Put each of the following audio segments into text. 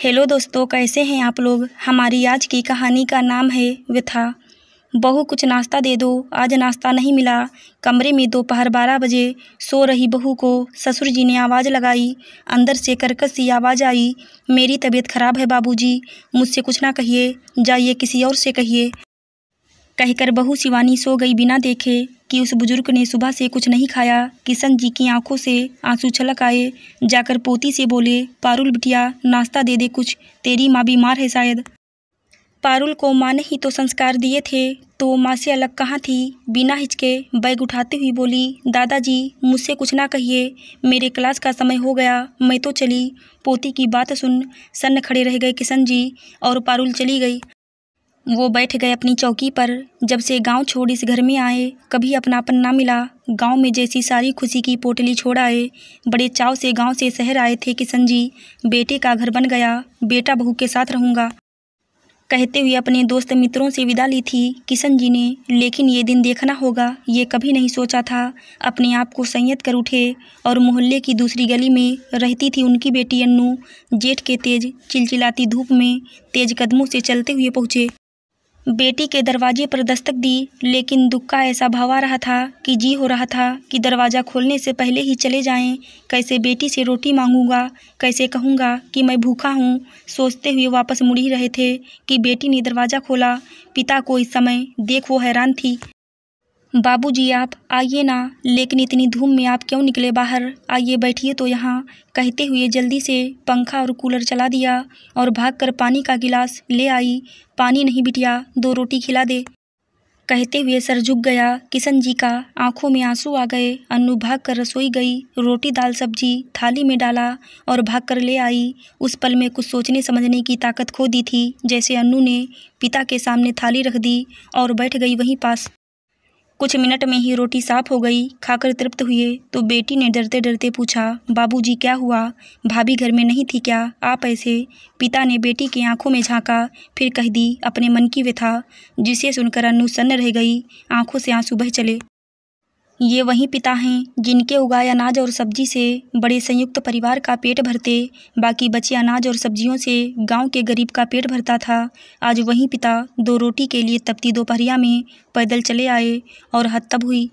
hello दोस्तों कैसे हैं आप लोग हमारी आज की कहानी का नाम है व्यथा बहू कुछ नाश्ता दे दो आज नाश्ता नहीं मिला कमरे में दोपहर बारह बजे सो रही बहू को ससुर जी ने आवाज़ लगाई अंदर से करकस सी आवाज़ आई मेरी तबीयत खराब है बाबूजी मुझसे कुछ ना कहिए जाइए किसी और से कहिए कहकर बहू शिवानी सो गई बिना देखे कि उस बुजुर्ग ने सुबह से कुछ नहीं खाया किशन जी की आंखों से आंसू छलक आए जाकर पोती से बोले पारुल बिटिया नाश्ता दे दे कुछ तेरी माँ बीमार है शायद पारुल को माँ ने ही तो संस्कार दिए थे तो माँ से अलग कहाँ थी बिना हिचके बैग उठाती हुई बोली दादाजी मुझसे कुछ ना कहिए मेरे क्लास का समय हो गया मैं तो चली पोती की बात सुन सन्न खड़े रह गए किशन जी और पारुल चली गई वो बैठ गए अपनी चौकी पर जब से गांव छोड़ इस घर में आए कभी अपनापन ना मिला गांव में जैसी सारी खुशी की पोटली छोड़ आए बड़े चाव से गांव से शहर आए थे किशन जी बेटे का घर बन गया बेटा बहू के साथ रहूँगा कहते हुए अपने दोस्त मित्रों से विदा ली थी किशन जी ने लेकिन ये दिन देखना होगा ये कभी नहीं सोचा था अपने आप को संयत कर उठे और मोहल्ले की दूसरी गली में रहती थी उनकी बेटी अन्नू जेठ के तेज चिलचिलाती धूप में तेज कदमों से चलते हुए पहुँचे बेटी के दरवाजे पर दस्तक दी लेकिन दुख का ऐसा भवा रहा था कि जी हो रहा था कि दरवाज़ा खोलने से पहले ही चले जाएं कैसे बेटी से रोटी मांगूंगा कैसे कहूँगा कि मैं भूखा हूँ सोचते हुए वापस मुड़ ही रहे थे कि बेटी ने दरवाज़ा खोला पिता को इस समय देख वो हैरान थी बाबूजी आप आइए ना लेकिन इतनी धूम में आप क्यों निकले बाहर आइए बैठिए तो यहाँ कहते हुए जल्दी से पंखा और कूलर चला दिया और भागकर पानी का गिलास ले आई पानी नहीं बिटिया दो रोटी खिला दे कहते हुए सर झुक गया किशन जी का आंखों में आंसू आ गए अन्नू भाग कर रसोई गई रोटी दाल सब्जी थाली में डाला और भाग कर ले आई उस पल में कुछ सोचने समझने की ताकत खो दी थी जैसे अन्नू ने पिता के सामने थाली रख दी और बैठ गई वहीं पास कुछ मिनट में ही रोटी साफ हो गई खाकर तृप्त हुए तो बेटी ने डरते डरते पूछा बाबूजी क्या हुआ भाभी घर में नहीं थी क्या आप ऐसे पिता ने बेटी की आंखों में झांका फिर कह दी अपने मन की व्यथा जिसे सुनकर अनु सन्न रह गई आंखों से आंसू बह चले ये वही पिता हैं जिनके उगाए अनाज और सब्जी से बड़े संयुक्त परिवार का पेट भरते बाकी बचे अनाज और सब्जियों से गांव के गरीब का पेट भरता था आज वही पिता दो रोटी के लिए तपती दोपहरिया में पैदल चले आए और हद तब हुई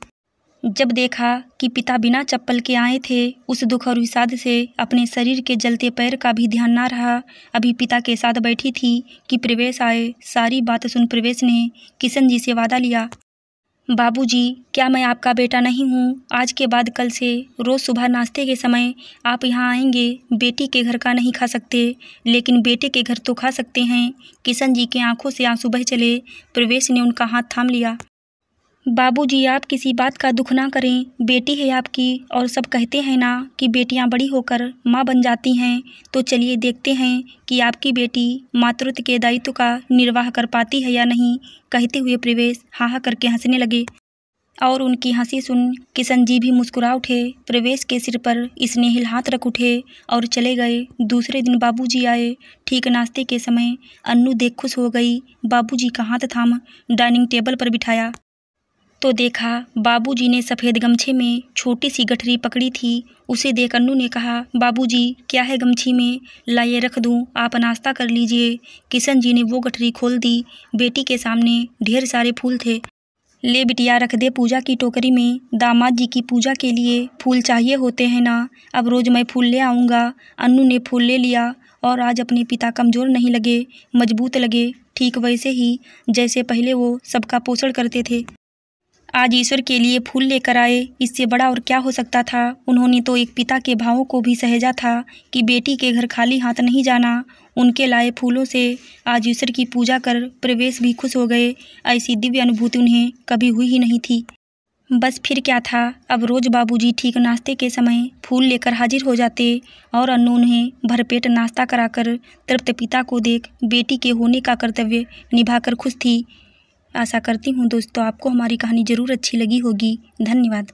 जब देखा कि पिता बिना चप्पल के आए थे उस दुख और विषाद से अपने शरीर के जलते पैर का भी ध्यान ना रहा अभी पिता के साथ बैठी थी कि प्रवेश आए सारी बात सुन प्रवेश ने किशन जी से वादा लिया बाबूजी, क्या मैं आपका बेटा नहीं हूँ आज के बाद कल से रोज़ सुबह नाश्ते के समय आप यहाँ आएंगे बेटी के घर का नहीं खा सकते लेकिन बेटे के घर तो खा सकते हैं किशन जी के आंखों से आंसू बह चले प्रवेश ने उनका हाथ थाम लिया बाबूजी आप किसी बात का दुख ना करें बेटी है आपकी और सब कहते हैं ना कि बेटियां बड़ी होकर माँ बन जाती हैं तो चलिए देखते हैं कि आपकी बेटी मातृत्व के दायित्व का निर्वाह कर पाती है या नहीं कहते हुए प्रवेश हाँ हाँ करके हंसने लगे और उनकी हंसी सुन किशन जी भी मुस्कुरा उठे प्रवेश के सिर पर स्नेहिल हाथ रख उठे और चले गए दूसरे दिन बाबूजी आए ठीक नाश्ते के समय अन्नू देख खुश हो गई बाबूजी का हाथ थाम डाइनिंग टेबल पर बिठाया तो देखा बाबूजी ने सफ़ेद गमछे में छोटी सी गठरी पकड़ी थी उसे देख अन्नू ने कहा बाबूजी क्या है गमछी में लाइए रख दूँ आप नाश्ता कर लीजिए किशन जी ने वो गठरी खोल दी बेटी के सामने ढेर सारे फूल थे ले बिटिया रख दे पूजा की टोकरी में दामाद जी की पूजा के लिए फूल चाहिए होते हैं ना अब रोज़ मैं फूल ले आऊँगा अन्नू ने फूल ले लिया और आज अपने पिता कमज़ोर नहीं लगे मजबूत लगे ठीक वैसे ही जैसे पहले वो सबका पोषण करते थे आज ईश्वर के लिए फूल लेकर आए इससे बड़ा और क्या हो सकता था उन्होंने तो एक पिता के भावों को भी सहेजा था कि बेटी के घर खाली हाथ नहीं जाना उनके लाए फूलों से आज ईश्वर की पूजा कर प्रवेश भी खुश हो गए ऐसी दिव्य अनुभूति उन्हें कभी हुई ही नहीं थी बस फिर क्या था अब रोज़ बाबूजी ठीक नाश्ते के समय फूल लेकर हाजिर हो जाते और अन्नू उन्हें भरपेट नाश्ता कराकर तृप्त पिता को देख बेटी के होने का कर्तव्य निभाकर खुश थी आशा करती हूँ दोस्तों आपको हमारी कहानी ज़रूर अच्छी लगी होगी धन्यवाद